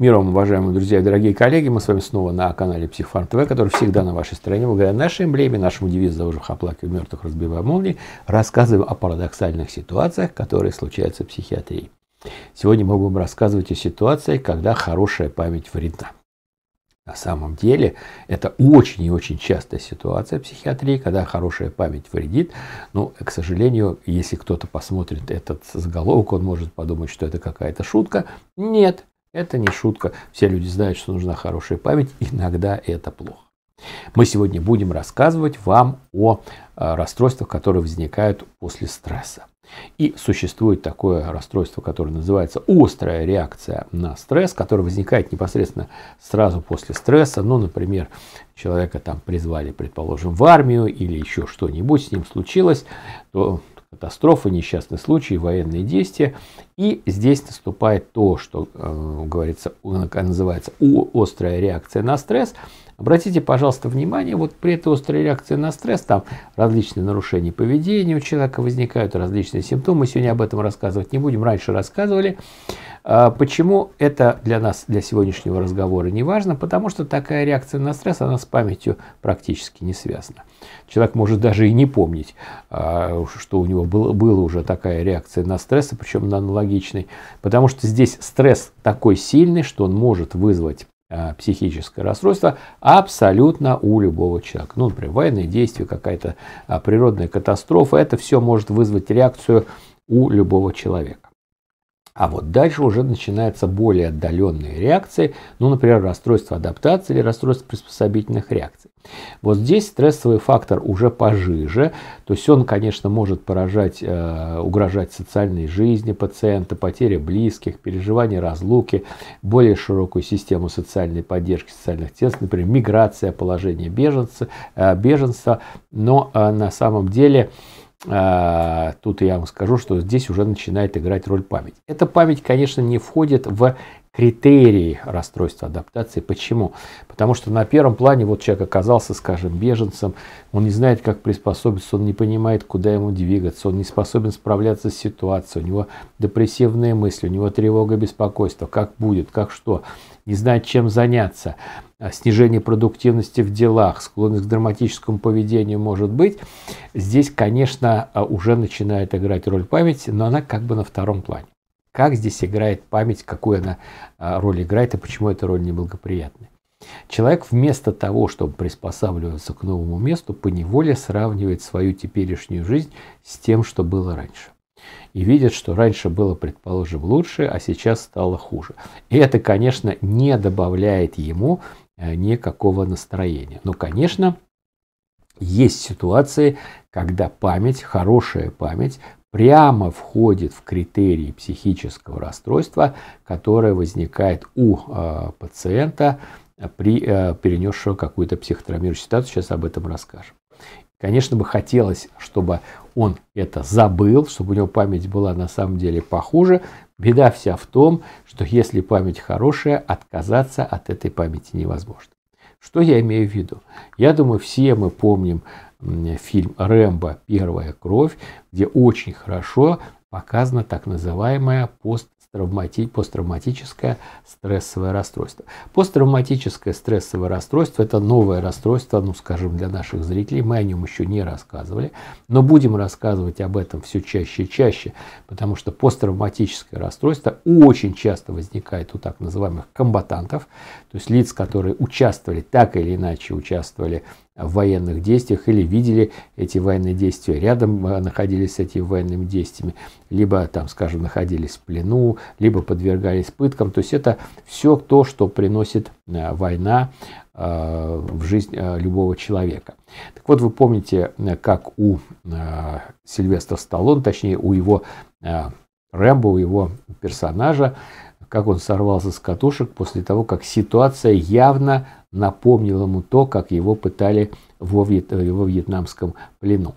Миром, уважаемые друзья и дорогие коллеги, мы с вами снова на канале Психфарм ТВ, который всегда на вашей стороне, благодаря нашей эмблеме, нашему девизу «Заложив оплакивая мертвых, разбивая молнии», рассказываем о парадоксальных ситуациях, которые случаются в психиатрии. Сегодня мы будем рассказывать о ситуации, когда хорошая память вредна. На самом деле это очень и очень частая ситуация в психиатрии, когда хорошая память вредит. Ну, к сожалению, если кто-то посмотрит этот заголовок, он может подумать, что это какая-то шутка. Нет, это не шутка. Все люди знают, что нужна хорошая память. Иногда это плохо. Мы сегодня будем рассказывать вам о э, расстройствах, которые возникают после стресса. И существует такое расстройство, которое называется острая реакция на стресс, которое возникает непосредственно сразу после стресса. Ну, например, человека там призвали, предположим, в армию или еще что-нибудь с ним случилось, то катастрофа, несчастный случай, военные действия. И здесь наступает то, что э, говорится, называется острая реакция на стресс. Обратите, пожалуйста, внимание, вот при этой острой реакции на стресс там различные нарушения поведения у человека возникают, различные симптомы. Сегодня об этом рассказывать не будем, раньше рассказывали. А, почему это для нас, для сегодняшнего разговора не важно? Потому что такая реакция на стресс, она с памятью практически не связана. Человек может даже и не помнить, а, что у него было, была уже такая реакция на стресс, причем на аналогичную аналогичный, потому что здесь стресс такой сильный, что он может вызвать а, психическое расстройство абсолютно у любого человека. Ну, например, военные действия, какая-то а, природная катастрофа, это все может вызвать реакцию у любого человека. А вот дальше уже начинаются более отдаленные реакции, ну, например, расстройство адаптации или расстройство приспособительных реакций. Вот здесь стрессовый фактор уже пожиже, то есть он, конечно, может поражать, э, угрожать социальной жизни пациента, потере близких, переживание разлуки, более широкую систему социальной поддержки, социальных тест, например, миграция, положение беженца, э, беженства, но э, на самом деле... А, тут я вам скажу, что здесь уже начинает играть роль память. Эта память, конечно, не входит в критерии расстройства адаптации. Почему? Потому что на первом плане вот человек оказался, скажем, беженцем, он не знает, как приспособиться, он не понимает, куда ему двигаться, он не способен справляться с ситуацией, у него депрессивные мысли, у него тревога, беспокойство, как будет, как что – не знать, чем заняться, а снижение продуктивности в делах, склонность к драматическому поведению может быть. Здесь, конечно, а, уже начинает играть роль памяти но она как бы на втором плане. Как здесь играет память, какую она а, роль играет и почему эта роль неблагоприятная. Человек вместо того, чтобы приспосабливаться к новому месту, поневоле сравнивает свою теперешнюю жизнь с тем, что было раньше и видят, что раньше было, предположим, лучше, а сейчас стало хуже. И это, конечно, не добавляет ему э, никакого настроения. Но, конечно, есть ситуации, когда память, хорошая память, прямо входит в критерии психического расстройства, которое возникает у э, пациента при э, перенесшего какую-то психотравмирующую ситуацию. Сейчас об этом расскажем. Конечно, бы хотелось, чтобы он это забыл, чтобы у него память была на самом деле похуже. Беда вся в том, что если память хорошая, отказаться от этой памяти невозможно. Что я имею в виду? Я думаю, все мы помним фильм «Рэмбо. Первая кровь», где очень хорошо показано так называемое посттравматическое стрессовое расстройство. Посттравматическое стрессовое расстройство – это новое расстройство, ну, скажем, для наших зрителей. Мы о нем еще не рассказывали, но будем рассказывать об этом все чаще и чаще, потому что посттравматическое расстройство очень часто возникает у так называемых комбатантов, то есть лиц, которые участвовали, так или иначе участвовали в военных действиях или видели эти военные действия, рядом э, находились с этими военными действиями, либо там, скажем, находились в плену, либо подвергались пыткам. То есть это все то, что приносит э, война э, в жизнь любого человека. Так вот, вы помните, как у Сильвестра Сталлоне, точнее, у его Рэмбо, у его персонажа, как он сорвался с катушек после того, как ситуация явно напомнила ему то, как его пытали во, Вьет... Э, во вьетнамском плену.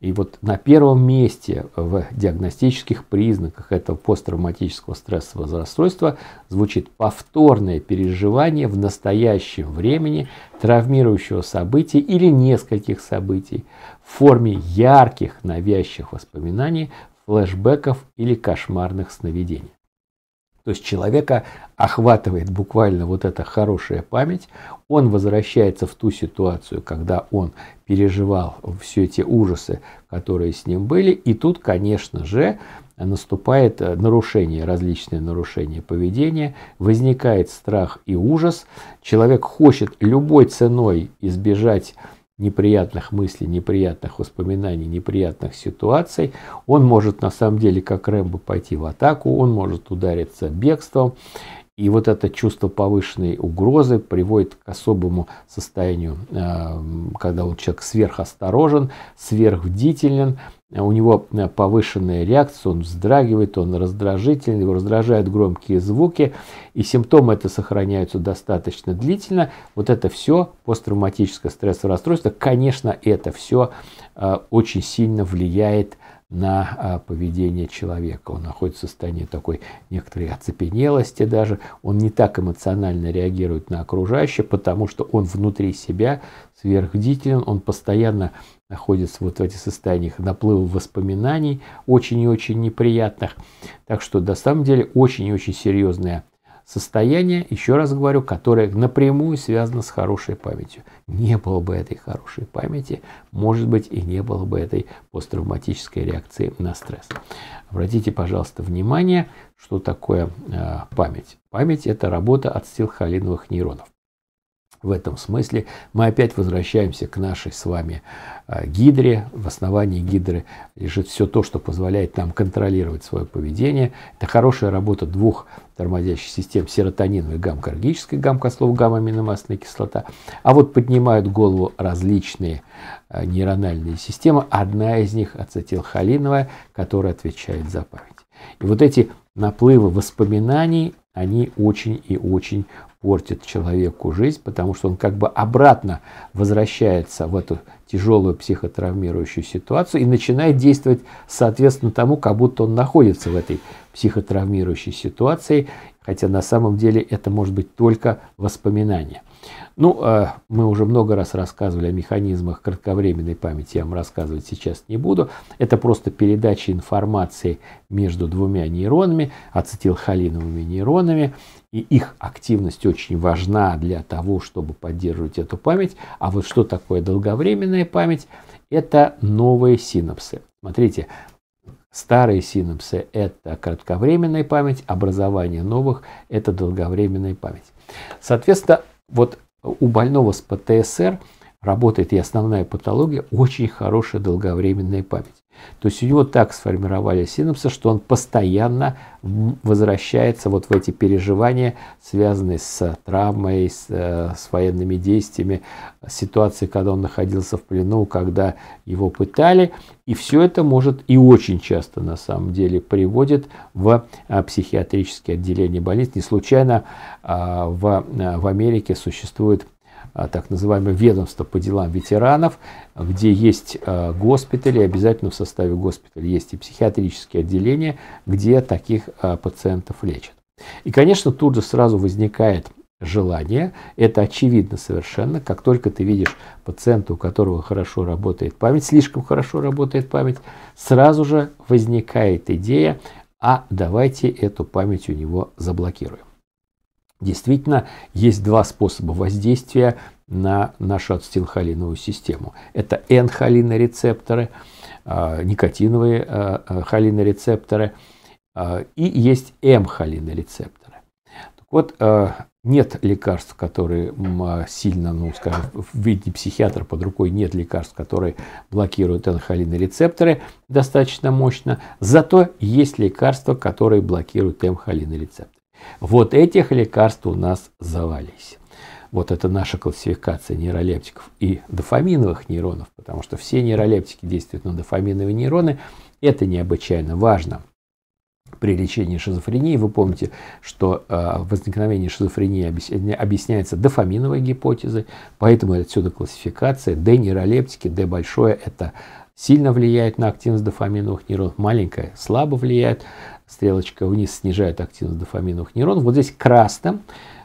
И вот на первом месте в диагностических признаках этого посттравматического стрессового расстройства звучит повторное переживание в настоящем времени травмирующего события или нескольких событий в форме ярких навязчивых воспоминаний, флешбеков или кошмарных сновидений. То есть человека охватывает буквально вот эта хорошая память, он возвращается в ту ситуацию, когда он переживал все эти ужасы, которые с ним были, и тут, конечно же, наступает э, нарушение, различные нарушения поведения, возникает страх и ужас, человек хочет любой ценой избежать неприятных мыслей, неприятных воспоминаний, неприятных ситуаций. Он может на самом деле, как Рэмбо, пойти в атаку, он может удариться бегством и вот это чувство повышенной угрозы приводит к особому состоянию, э, когда вот человек сверхосторожен, сверхбдителен, у него э, повышенная реакция, он вздрагивает, он раздражительный, его раздражают громкие звуки, и симптомы это сохраняются достаточно длительно. Вот это все посттравматическое стрессовое расстройство, конечно, это все э, очень сильно влияет на на а, поведение человека. Он находится в состоянии такой некоторой оцепенелости даже. Он не так эмоционально реагирует на окружающее, потому что он внутри себя сверхбдителен, он постоянно находится вот в этих состояниях наплыва воспоминаний, очень и очень неприятных. Так что, на самом деле, очень и очень серьезная состояние, еще раз говорю, которое напрямую связано с хорошей памятью. Не было бы этой хорошей памяти, может быть, и не было бы этой посттравматической реакции на стресс. Обратите, пожалуйста, внимание, что такое э, память. Память – это работа от стилхолиновых нейронов. В этом смысле мы опять возвращаемся к нашей с вами а, гидре. В основании гидры лежит все то, что позволяет нам контролировать свое поведение. Это хорошая работа двух тормозящих систем серотониновой гамма-каргической, гамма-кослов, гамма кислота. А вот поднимают голову различные а, нейрональные системы. Одна из них ацетилхолиновая, которая отвечает за память. И вот эти наплывы воспоминаний, они очень и очень портит человеку жизнь, потому что он как бы обратно возвращается в эту тяжелую психотравмирующую ситуацию и начинает действовать соответственно тому, как будто он находится в этой психотравмирующей ситуации хотя на самом деле это может быть только воспоминание. Ну, а, мы уже много раз рассказывали о механизмах кратковременной памяти, я вам рассказывать сейчас не буду. Это просто передача информации между двумя нейронами, ацетилхолиновыми нейронами, и их активность очень важна для того, чтобы поддерживать эту память. А вот что такое долговременная память? Это новые синапсы. Смотрите, Старые синапсы – это кратковременная память, образование новых – это долговременная память. Соответственно, вот у больного с ПТСР – работает и основная патология, очень хорошая долговременная память. То есть у него так сформировали синапсы, что он постоянно возвращается вот в эти переживания, связанные с э, травмой, с, э, с военными действиями, ситуацией, когда он находился в плену, когда его пытали. И все это может и очень часто на самом деле приводит в э, психиатрические отделения больниц. Не случайно а, в, в Америке существует а, так называемое ведомство по делам ветеранов, где есть а, госпитали, обязательно в составе госпиталя есть и психиатрические отделения, где таких а, пациентов лечат. И, конечно, тут же сразу возникает желание, это очевидно совершенно, как только ты видишь пациента, у которого хорошо работает память, слишком хорошо работает память, сразу же возникает идея, а давайте эту память у него заблокируем. Действительно, есть два способа воздействия на нашу ацетилхолиновую систему. Это N-холинорецепторы, а, никотиновые а, а, холинорецепторы и есть m холинорецепторы Так вот, нет лекарств, которые сильно, ну, скажем, в виде психиатра под рукой нет лекарств, которые блокируют Н-холинорецепторы достаточно мощно. Зато есть лекарства, которые блокируют М-холинорецепторы. Вот этих лекарств у нас завались. Вот это наша классификация нейролептиков и дофаминовых нейронов, потому что все нейролептики действуют на дофаминовые нейроны. Это необычайно важно при лечении шизофрении. Вы помните, что э, возникновение шизофрении объясняется дофаминовой гипотезой, поэтому отсюда классификация D нейролептики, D большое это сильно влияет на активность дофаминовых нейронов, маленькая слабо влияет, стрелочка вниз снижает активность дофаминовых нейронов. Вот здесь красным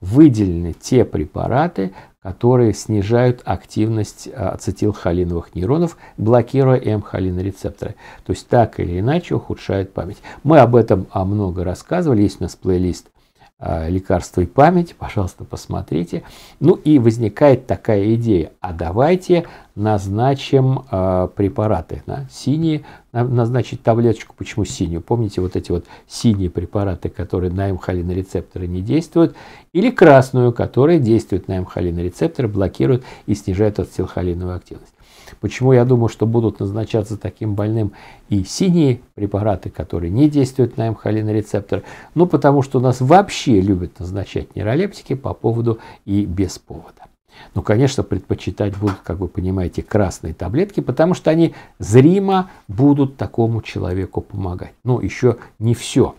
выделены те препараты, которые снижают активность а, ацетилхолиновых нейронов, блокируя М-холинорецепторы. То есть так или иначе ухудшает память. Мы об этом а, много рассказывали, есть у нас плейлист а, лекарство и память, пожалуйста, посмотрите. Ну и возникает такая идея, а давайте назначим э, препараты, да, синие, назначить таблеточку, почему синюю, помните вот эти вот синие препараты, которые на эмхалинорецепторы не действуют, или красную, которая действует на мхолинорецепторы, блокирует и снижает ацетилхолиновую активность. Почему я думаю, что будут назначаться таким больным и синие препараты, которые не действуют на мхолинорецептор? Ну, потому что у нас вообще любят назначать нейролептики по поводу и без повода. Ну, конечно, предпочитать будут, как вы понимаете, красные таблетки, потому что они зримо будут такому человеку помогать. Но еще не все.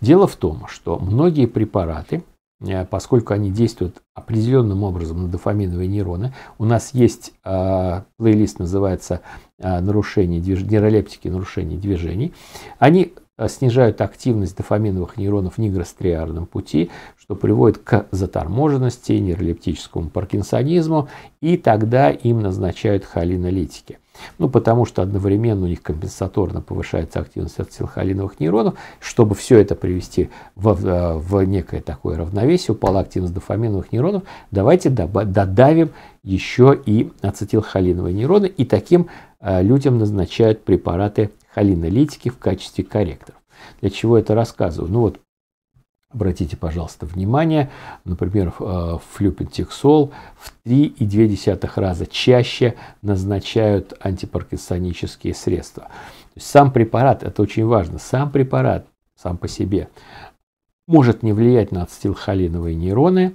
Дело в том, что многие препараты – Э, поскольку они действуют определенным образом на дофаминовые нейроны. У нас есть э, плейлист, называется э, «Нарушение движ... нейролептики нарушений движений». Они э, снижают активность дофаминовых нейронов в нигростриарном пути, что приводит к заторможенности, нейролептическому паркинсонизму, и тогда им назначают холинолитики. Ну, потому что одновременно у них компенсаторно повышается активность ацетилхолиновых нейронов. Чтобы все это привести в, э, в некое такое равновесие, упала активность дофаминовых нейронов, давайте додавим еще и ацетилхолиновые нейроны. И таким э, людям назначают препараты холинолитики в качестве корректоров. Для чего это рассказываю? Ну вот Обратите, пожалуйста, внимание, например, флюпентиксол в 3,2 э, раза чаще назначают антипаркинсонические средства. сам препарат, это очень важно, сам препарат сам по себе может не влиять на ацетилхолиновые нейроны,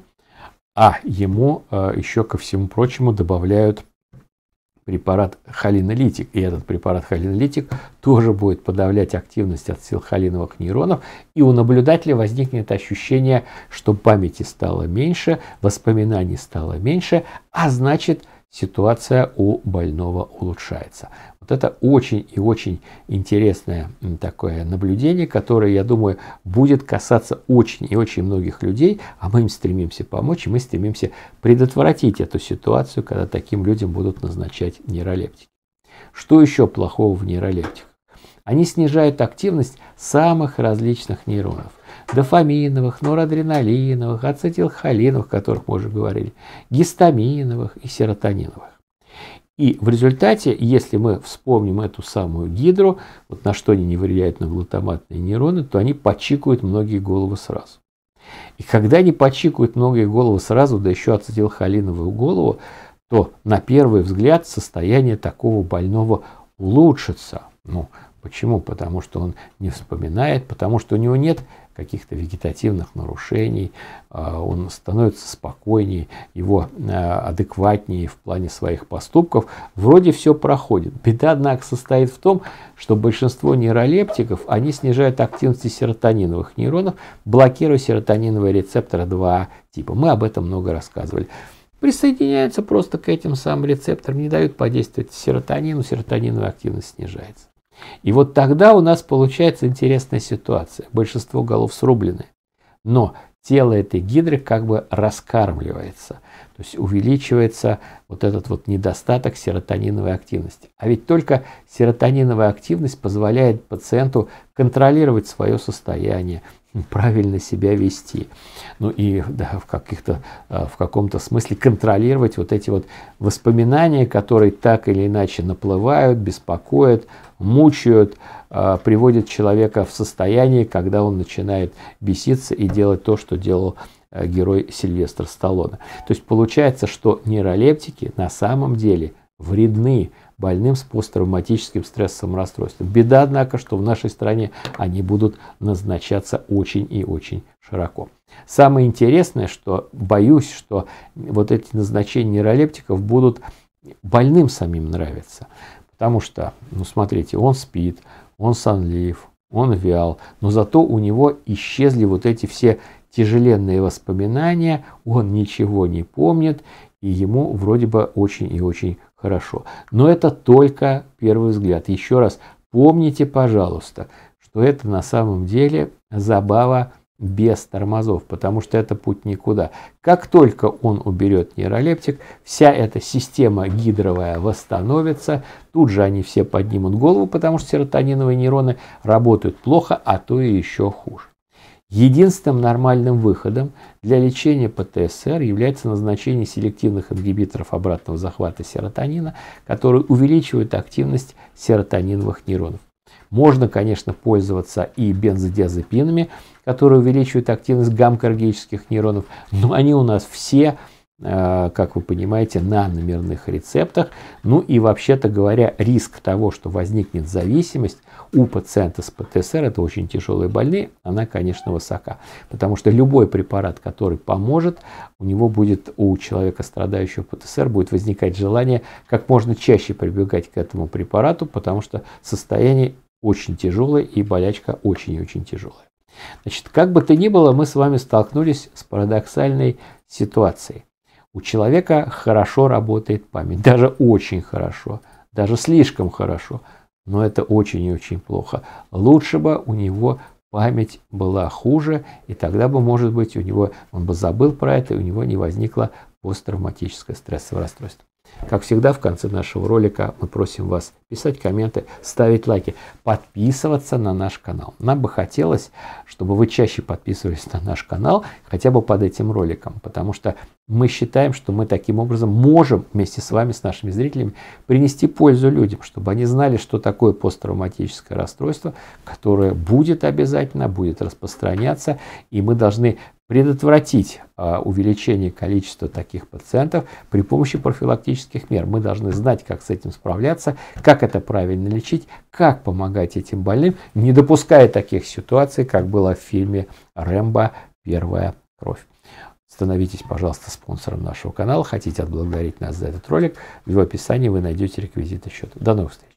а ему э, еще ко всему прочему добавляют препарат холинолитик. И этот препарат холинолитик тоже будет подавлять активность от сил холиновых нейронов. И у наблюдателя возникнет ощущение, что памяти стало меньше, воспоминаний стало меньше, а значит ситуация у больного улучшается. Вот это очень и очень интересное такое наблюдение, которое, я думаю, будет касаться очень и очень многих людей, а мы им стремимся помочь, и мы стремимся предотвратить эту ситуацию, когда таким людям будут назначать нейролептики. Что еще плохого в нейролептиках? Они снижают активность самых различных нейронов. Дофаминовых, норадреналиновых, ацетилхолиновых, о которых мы уже говорили, гистаминовых и серотониновых. И в результате, если мы вспомним эту самую гидру, вот на что они не влияют на глутаматные нейроны, то они почикают многие головы сразу. И когда они почикают многие головы сразу, да еще ацетилхолиновую голову, то на первый взгляд состояние такого больного улучшится. Ну, почему? Потому что он не вспоминает, потому что у него нет каких-то вегетативных нарушений, а, он становится спокойнее, его э, адекватнее в плане своих поступков. Вроде все проходит. Беда, однако, состоит в том, что большинство нейролептиков, они снижают активность серотониновых нейронов, блокируя серотониновые рецепторы 2 типа. Мы об этом много рассказывали присоединяются просто к этим самым рецепторам, не дают подействовать серотонину, серотониновая активность снижается. И вот тогда у нас получается интересная ситуация. Большинство голов срублены. Но тело этой гидры как бы раскармливается. То есть увеличивается вот этот вот недостаток серотониновой активности. А ведь только серотониновая активность позволяет пациенту контролировать свое состояние, правильно себя вести. Ну и да, в, каких-то, а, в каком-то смысле контролировать вот эти вот воспоминания, которые так или иначе наплывают, беспокоят, мучают, а, приводят человека в состояние, когда он начинает беситься и делать то, что делал а, герой Сильвестра Сталлоне. То есть получается, что нейролептики на самом деле вредны больным с посттравматическим стрессовым расстройством. Беда, однако, что в нашей стране они будут назначаться очень и очень широко. Самое интересное, что боюсь, что вот эти назначения нейролептиков будут больным самим нравиться. Потому что, ну смотрите, он спит, он сонлив, он вял, но зато у него исчезли вот эти все тяжеленные воспоминания, он ничего не помнит, и ему вроде бы очень и очень хорошо. Но это только первый взгляд. Еще раз, помните, пожалуйста, что это на самом деле забава без тормозов, потому что это путь никуда. Как только он уберет нейролептик, вся эта система гидровая восстановится, тут же они все поднимут голову, потому что серотониновые нейроны работают плохо, а то и еще хуже. Единственным нормальным выходом для лечения ПТСР является назначение селективных ингибиторов обратного захвата серотонина, которые увеличивают активность серотониновых нейронов. Можно, конечно, пользоваться и бензодиазепинами, которые увеличивают активность гамкоргических нейронов, но они у нас все Э, как вы понимаете, на номерных рецептах. Ну и вообще-то говоря, риск того, что возникнет зависимость у пациента с ПТСР, это очень тяжелые больные, она, конечно, высока. Потому что любой препарат, который поможет, у него будет, у человека, страдающего ПТСР, будет возникать желание как можно чаще прибегать к этому препарату, потому что состояние очень тяжелое и болячка очень-очень тяжелая. Значит, как бы то ни было, мы с вами столкнулись с парадоксальной ситуацией. У человека хорошо работает память, даже очень хорошо, даже слишком хорошо, но это очень и очень плохо. Лучше бы у него память была хуже, и тогда бы, может быть, у него, он бы забыл про это, и у него не возникло посттравматическое стрессовое расстройство. Как всегда, в конце нашего ролика мы просим вас писать комменты, ставить лайки, подписываться на наш канал. Нам бы хотелось, чтобы вы чаще подписывались на наш канал, хотя бы под этим роликом, потому что мы считаем, что мы таким образом можем вместе с вами, с нашими зрителями, принести пользу людям, чтобы они знали, что такое посттравматическое расстройство, которое будет обязательно, будет распространяться, и мы должны предотвратить а, увеличение количества таких пациентов при помощи профилактических мер. Мы должны знать, как с этим справляться, как как это правильно лечить, как помогать этим больным, не допуская таких ситуаций, как было в фильме «Рэмбо. Первая кровь». Становитесь, пожалуйста, спонсором нашего канала. Хотите отблагодарить нас за этот ролик, в описании вы найдете реквизиты счета. До новых встреч!